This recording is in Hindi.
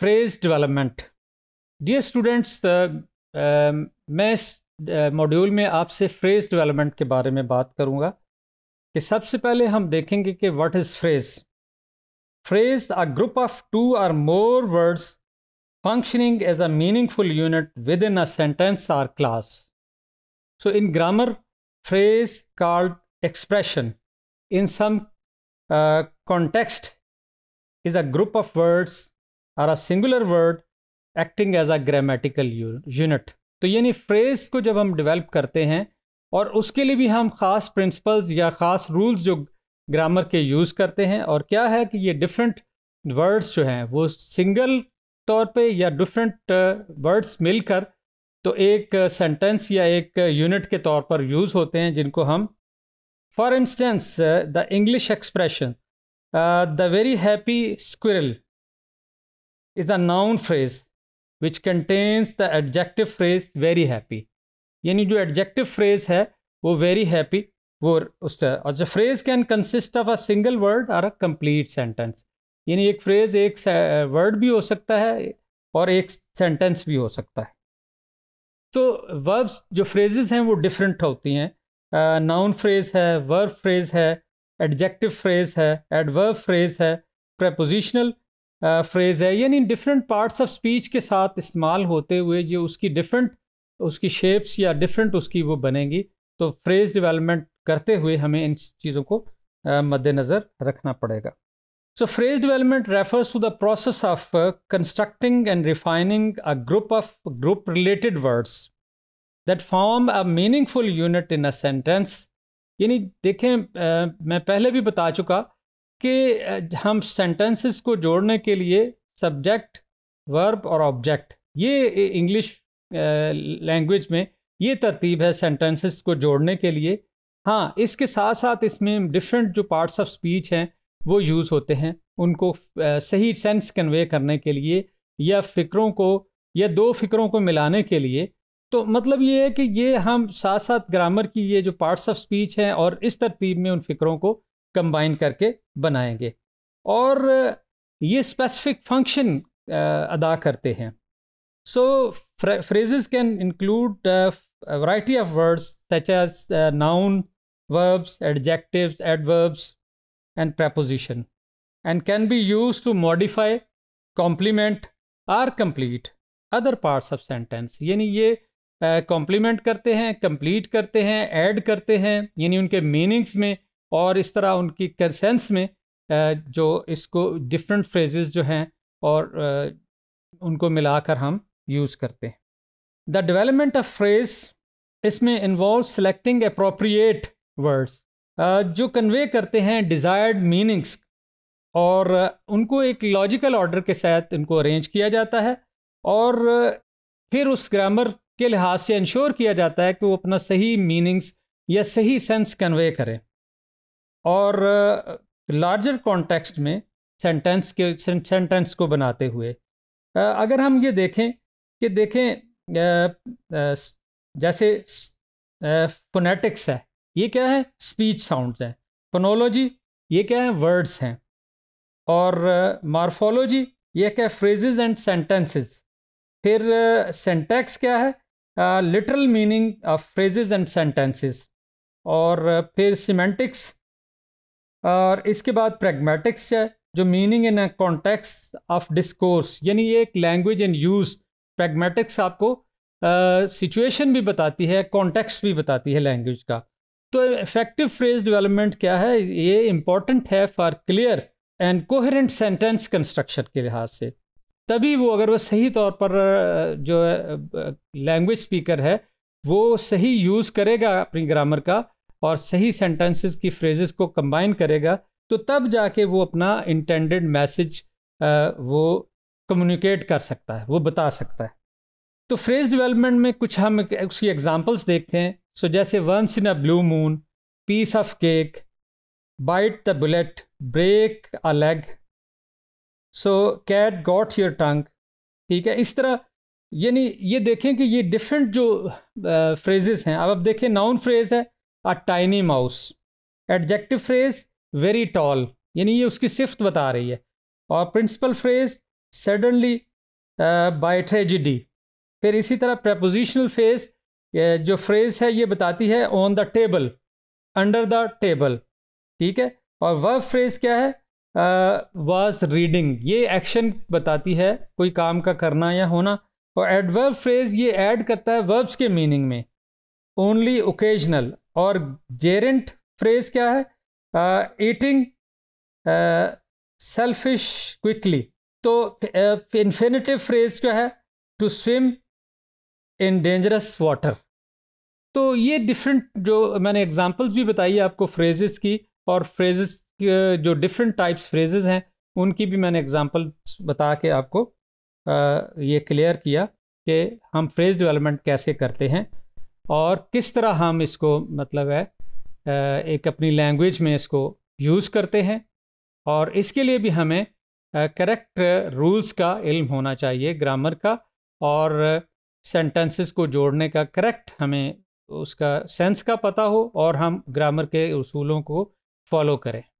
फ्रेज डिवेलपमेंट डियर स्टूडेंट्स मैं इस मॉड्यूल uh, में आपसे फ्रेज डिवेलपमेंट के बारे में बात करूँगा कि सबसे पहले हम देखेंगे कि what is phrase phrase a group of two or more words functioning as a meaningful unit within a sentence or class so in grammar phrase called expression in some context is a group of words or a singular word acting as a grammatical unit तो यानी फ्रेज को जब हम डिवेल्प करते हैं और उसके लिए भी हम ख़ास प्रिंसिपल्स या ख़ास रूल्स जो ग्रामर के यूज़ करते हैं और क्या है कि ये डिफरेंट वर्ड्स जो हैं वो सिंगल तौर पे या डिफरेंट वर्ड्स uh, मिलकर तो एक सेंटेंस uh, या एक यूनिट uh, के तौर पर यूज़ होते हैं जिनको हम for instance the English expression the very happy squirrel is a noun phrase which contains the adjective phrase very happy यानी जो एडजेक्टिव फ्रेज है वो वेरी हैप्पी वो उस और जो phrase can consist of a single word और अ कम्प्लीट सेंटेंस यानी एक फ्रेज एक वर्ड भी हो सकता है और एक सेंटेंस भी हो सकता है तो वर्ब्स जो फ्रेजेस हैं वो डिफरेंट होती हैं नाउन फ्रेज है वर्ब फ्रेज है एडजेक्टिव फ्रेज है एडवर्ब फ्रेज है प्रपोजिशनल फ्रेज़ है यानी डिफरेंट पार्ट्स ऑफ स्पीच के साथ इस्तेमाल होते हुए जो उसकी डिफरेंट उसकी शेप्स या डिफरेंट उसकी वो बनेगी तो फ्रेज़ डेवलपमेंट करते हुए हमें इन चीज़ों को मद्देनज़र रखना पड़ेगा so phrase development refers to the process of constructing and refining a group of group related words that form a meaningful unit in a sentence यानी देखें मैं पहले भी बता चुका कि हम सेंटेंसेस को जोड़ने के लिए सब्जेक्ट वर्ब और ऑब्जेक्ट ये इंग्लिश लैंग्वेज में ये तरतीब है सेंटेंसेस को जोड़ने के लिए हाँ इसके साथ साथ इसमें डिफरेंट जो पार्ट्स ऑफ स्पीच हैं वो यूज़ होते हैं उनको सही सेंस कन्वे करने के लिए या फ़िक्रों को या दो फ़िक्रों को मिलाने के लिए तो मतलब ये है कि ये हम साथ साथ ग्रामर की ये जो पार्ट्स ऑफ स्पीच हैं और इस तरतीब में उन फ़िक्रों को कंबाइन करके बनाएंगे और ये स्पेसिफिक फंक्शन अदा करते हैं so phrases can include variety of words such as noun verbs adjectives adverbs and preposition and can be use to modify complement or complete other parts of sentence यानी ये कॉम्प्लीमेंट uh, करते हैं कंप्लीट करते हैं एड करते हैं यानी उनके मीनिंग्स में और इस तरह उनकी कंसेंस में जो इसको डिफरेंट फ्रेजेस जो हैं और उनको मिलाकर हम यूज़ करते हैं द डेवलपमेंट ऑफ फ्रेज इसमें इन्वॉल्व सेलेक्टिंग अप्रोप्रिएट वर्ड्स जो कन्वे करते हैं डिज़ायर्ड मीनिंग्स और उनको एक लॉजिकल ऑर्डर के साथ उनको अरेंज किया जाता है और फिर उस ग्रामर के लिहाज से इंश्योर किया जाता है कि वो अपना सही मीनिंग्स या सही सेंस कन्वे करें और लार्जर कॉन्टेक्स्ट में सेंटेंस के सेंटेंस को बनाते हुए अगर हम ये देखें कि देखें जैसे फोनेटिक्स है ये क्या है स्पीच साउंड्स हैं फोनोलॉजी ये क्या है वर्ड्स हैं और मार्फोलॉजी ये क्या है फ्रेजेज एंड सेंटेंसेस फिर सेंटेक्स क्या है literal meaning of phrases and sentences और फिर uh, और इसके बाद प्रेगमेटिक्स है जो meaning in context of discourse यानी ये एक लैंग्वेज एंड यूज़ प्रेगमेटिक्स आपको सिचुएशन uh, भी बताती है कॉन्टेक्स्ट भी बताती है लैंग्वेज का तो इफेक्टिव फ्रेज डेवलपमेंट क्या है ये इम्पॉर्टेंट है for clear and coherent sentence construction के लिहाज से तभी वो अगर वो सही तौर पर जो लैंग्वेज स्पीकर है वो सही यूज़ करेगा अपनी ग्रामर का और सही सेंटेंसेस की फ्रेजेस को कंबाइन करेगा तो तब जाके वो अपना इंटेंडेड मैसेज वो कम्युनिकेट कर सकता है वो बता सकता है तो फ्रेज डेवलपमेंट में कुछ हम उसकी एग्जांपल्स देखते हैं सो so, जैसे once in a blue moon piece of cake bite the bullet break a leg so cat got your tongue ठीक है इस तरह यानी ये देखें कि ये डिफरेंट जो फ्रेजेस हैं अब अब देखें नाउन फ्रेज है a tiny mouse adjective phrase very tall यानी ये उसकी सिफ्त बता रही है और principal phrase suddenly by tragedy फिर इसी तरह प्रपोजिशनल फ्रेज जो फ्रेज है ये बताती है on the table under the table ठीक है और वर्ब फ्रेज क्या है वाज uh, रीडिंग ये एक्शन बताती है कोई काम का करना या होना और एडवर्ब फ्रेज ये ऐड करता है वर्ब्स के मीनिंग में ओनली ओकेजनल और जेरेंट फ्रेज क्या है ईटिंग सेल्फिश क्विकली तो इन्फिनेटिव uh, फ्रेज क्या है to swim in dangerous water तो ये डिफरेंट जो मैंने एग्जांपल्स भी बताई आपको फ्रेजेस की और फ्रेजेस uh, जो डिफरेंट टाइप्स फ्रेजेस हैं उनकी भी मैंने एग्जांपल बता के आपको uh, ये क्लियर किया कि हम फ्रेज डेवलपमेंट कैसे करते हैं और किस तरह हम इसको मतलब है एक अपनी लैंग्वेज में इसको यूज़ करते हैं और इसके लिए भी हमें करेक्ट रूल्स का इल्म होना चाहिए ग्रामर का और सेंटेंसेस को जोड़ने का करेक्ट हमें उसका सेंस का पता हो और हम ग्रामर के उसूलों को फॉलो करें